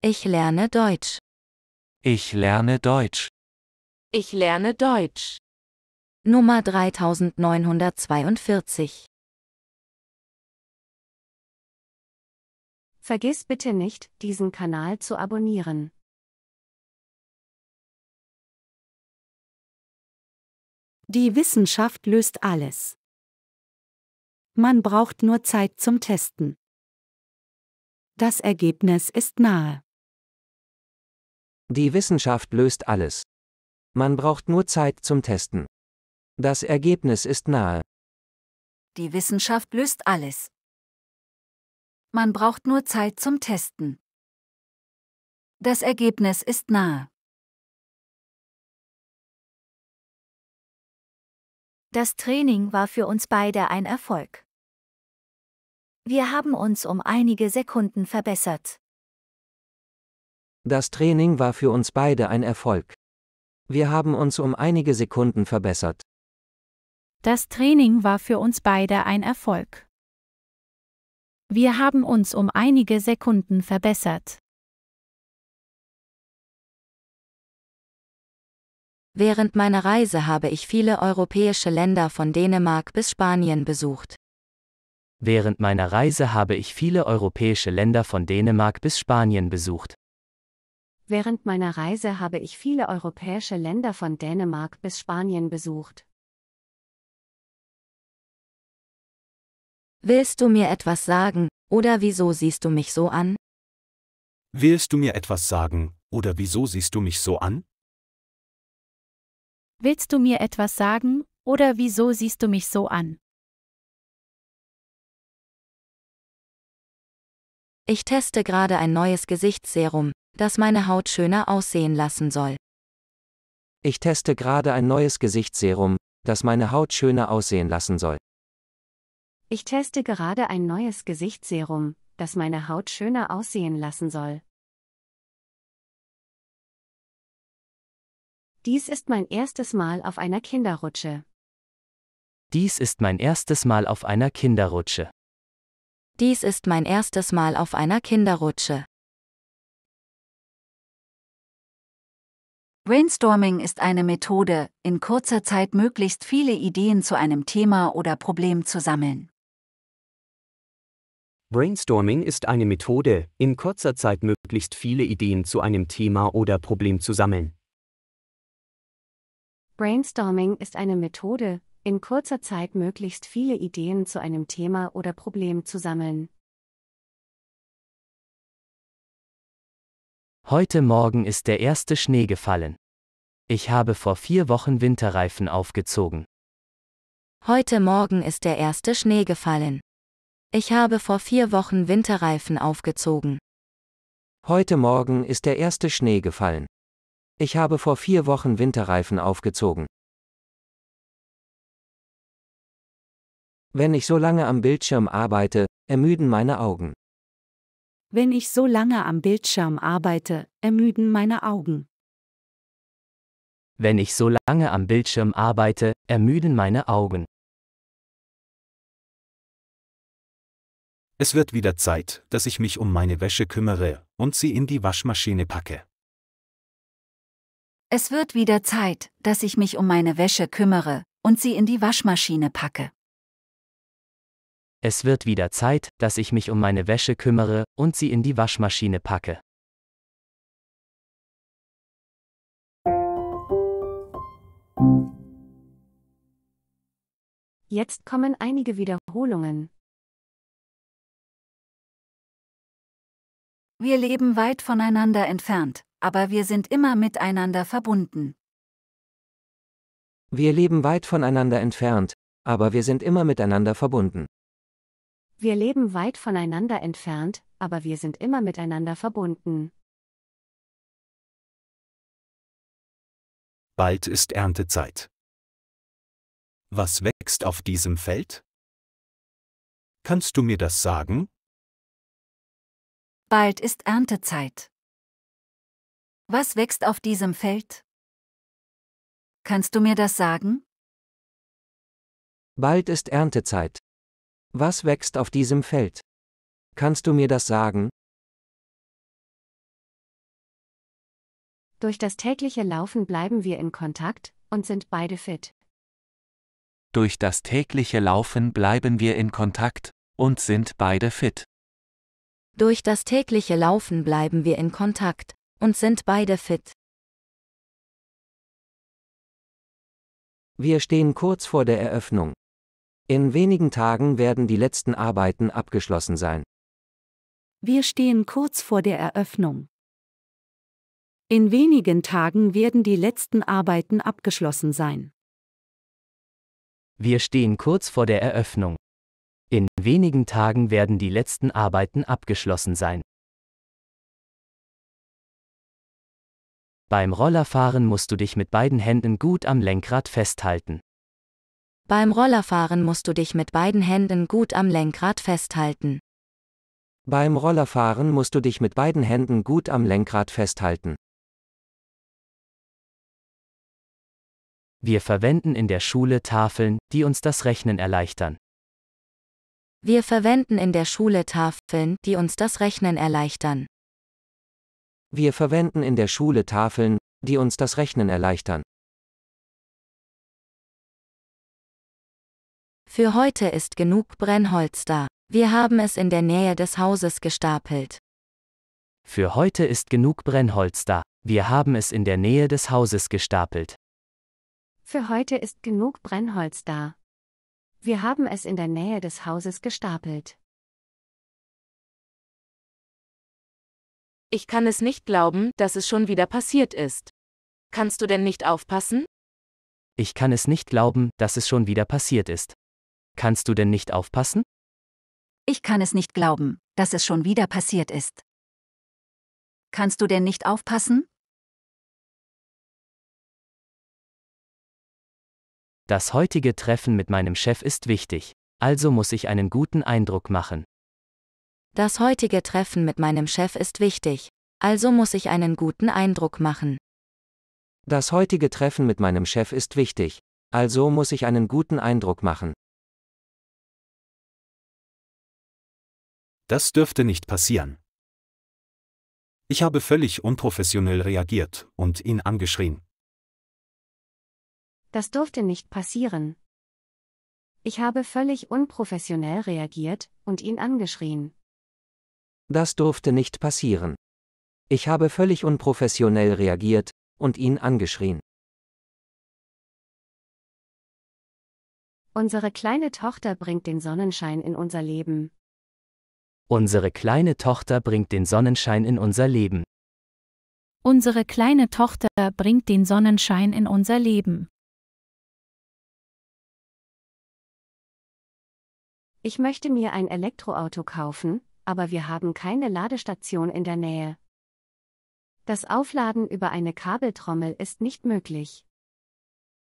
Ich lerne Deutsch. Ich lerne Deutsch. Ich lerne Deutsch. Nummer 3942. Vergiss bitte nicht, diesen Kanal zu abonnieren. Die Wissenschaft löst alles. Man braucht nur Zeit zum Testen. Das Ergebnis ist nahe. Die Wissenschaft löst alles. Man braucht nur Zeit zum Testen. Das Ergebnis ist nahe. Die Wissenschaft löst alles. Man braucht nur Zeit zum Testen. Das Ergebnis ist nahe. Das Training war für uns beide ein Erfolg. Wir haben uns um einige Sekunden verbessert. Das Training war für uns beide ein Erfolg. Wir haben uns um einige Sekunden verbessert. Das Training war für uns beide ein Erfolg. Wir haben uns um einige Sekunden verbessert. Während meiner Reise habe ich viele europäische Länder von Dänemark bis Spanien besucht. Während meiner Reise habe ich viele europäische Länder von Dänemark bis Spanien besucht. Während meiner Reise habe ich viele europäische Länder von Dänemark bis Spanien besucht. Willst du mir etwas sagen, oder wieso siehst du mich so an? Willst du mir etwas sagen, oder wieso siehst du mich so an? Willst du mir etwas sagen, oder wieso siehst du mich so an? Ich teste gerade ein neues Gesichtsserum, das meine Haut schöner aussehen lassen soll. Ich teste gerade ein neues Gesichtsserum, das meine Haut schöner aussehen lassen soll. Ich teste gerade ein neues Gesichtsserum, das meine Haut schöner aussehen lassen soll. Dies ist mein erstes Mal auf einer Kinderrutsche. Dies ist mein erstes Mal auf einer Kinderrutsche. Dies ist mein erstes Mal auf einer Kinderrutsche. Brainstorming ist eine Methode, in kurzer Zeit möglichst viele Ideen zu einem Thema oder Problem zu sammeln. Brainstorming ist eine Methode, in kurzer Zeit möglichst viele Ideen zu einem Thema oder Problem zu sammeln. Brainstorming ist eine Methode, in kurzer Zeit möglichst viele Ideen zu einem Thema oder Problem zu sammeln. Heute Morgen ist der erste Schnee gefallen. Ich habe vor vier Wochen Winterreifen aufgezogen. Heute Morgen ist der erste Schnee gefallen. Ich habe vor vier Wochen Winterreifen aufgezogen. Heute Morgen ist der erste Schnee gefallen. Ich habe vor vier Wochen Winterreifen aufgezogen. Wenn ich so lange am Bildschirm arbeite, ermüden meine Augen. Wenn ich so lange am Bildschirm arbeite, ermüden meine Augen. Wenn ich so lange am Bildschirm arbeite, ermüden meine Augen. Es wird wieder Zeit, dass ich mich um meine Wäsche kümmere und sie in die Waschmaschine packe. Es wird wieder Zeit, dass ich mich um meine Wäsche kümmere und sie in die Waschmaschine packe. Es wird wieder Zeit, dass ich mich um meine Wäsche kümmere und sie in die Waschmaschine packe. Jetzt kommen einige Wiederholungen. Wir leben weit voneinander entfernt, aber wir sind immer miteinander verbunden. Wir leben weit voneinander entfernt, aber wir sind immer miteinander verbunden. Wir leben weit voneinander entfernt, aber wir sind immer miteinander verbunden. Bald ist Erntezeit. Was wächst auf diesem Feld? Kannst du mir das sagen? Bald ist Erntezeit. Was wächst auf diesem Feld? Kannst du mir das sagen? Bald ist Erntezeit. Was wächst auf diesem Feld? Kannst du mir das sagen? Durch das tägliche Laufen bleiben wir in Kontakt und sind beide fit. Durch das tägliche Laufen bleiben wir in Kontakt und sind beide fit. Durch das tägliche Laufen bleiben wir in Kontakt und sind beide fit. Wir stehen kurz vor der Eröffnung. In wenigen Tagen werden die letzten Arbeiten abgeschlossen sein. Wir stehen kurz vor der Eröffnung. In wenigen Tagen werden die letzten Arbeiten abgeschlossen sein. Wir stehen kurz vor der Eröffnung. In wenigen Tagen werden die letzten Arbeiten abgeschlossen sein. Beim Rollerfahren musst du dich mit beiden Händen gut am Lenkrad festhalten. Beim Rollerfahren musst du dich mit beiden Händen gut am Lenkrad festhalten. Beim Rollerfahren musst du dich mit beiden Händen gut am Lenkrad festhalten. Wir verwenden in der Schule Tafeln, die uns das Rechnen erleichtern. Wir verwenden in der Schule Tafeln, die uns das Rechnen erleichtern. Wir verwenden in der Schule Tafeln, die uns das Rechnen erleichtern. Für heute ist genug Brennholz da. Wir haben es in der Nähe des Hauses gestapelt. Für heute ist genug Brennholz da. Wir haben es in der Nähe des Hauses gestapelt. Für heute ist genug Brennholz da. Wir haben es in der Nähe des Hauses gestapelt. Ich kann es nicht glauben, dass es schon wieder passiert ist. Kannst du denn nicht aufpassen? Ich kann es nicht glauben, dass es schon wieder passiert ist. Kannst du denn nicht aufpassen? Ich kann es nicht glauben, dass es schon wieder passiert ist. Kannst du denn nicht aufpassen? Das heutige Treffen mit meinem Chef ist wichtig, also muss ich einen guten Eindruck machen. Das heutige Treffen mit meinem Chef ist wichtig, also muss ich einen guten Eindruck machen. Das heutige Treffen mit meinem Chef ist wichtig, also muss ich einen guten Eindruck machen. Das dürfte nicht passieren. Ich habe völlig unprofessionell reagiert und ihn angeschrien. Das durfte nicht passieren. Ich habe völlig unprofessionell reagiert und ihn angeschrien. Das durfte nicht passieren. Ich habe völlig unprofessionell reagiert und ihn angeschrien. Unsere kleine Tochter bringt den Sonnenschein in unser Leben. Unsere kleine Tochter bringt den Sonnenschein in unser Leben. Unsere kleine Tochter bringt den Sonnenschein in unser Leben. Ich möchte mir ein Elektroauto kaufen, aber wir haben keine Ladestation in der Nähe. Das Aufladen über eine Kabeltrommel ist nicht möglich.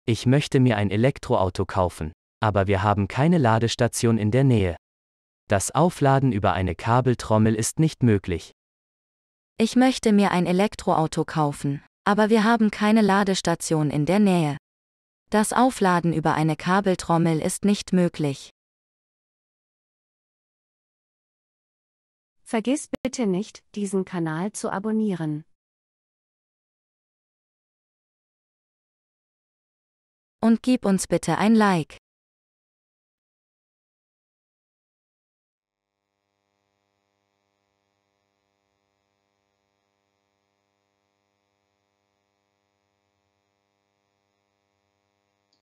Ich möchte mir ein Elektroauto kaufen, aber wir haben keine Ladestation in der Nähe. Das Aufladen über eine Kabeltrommel ist nicht möglich. Ich möchte mir ein Elektroauto kaufen, aber wir haben keine Ladestation in der Nähe. Das Aufladen über eine Kabeltrommel ist nicht möglich. Vergiss bitte nicht, diesen Kanal zu abonnieren. Und gib uns bitte ein Like.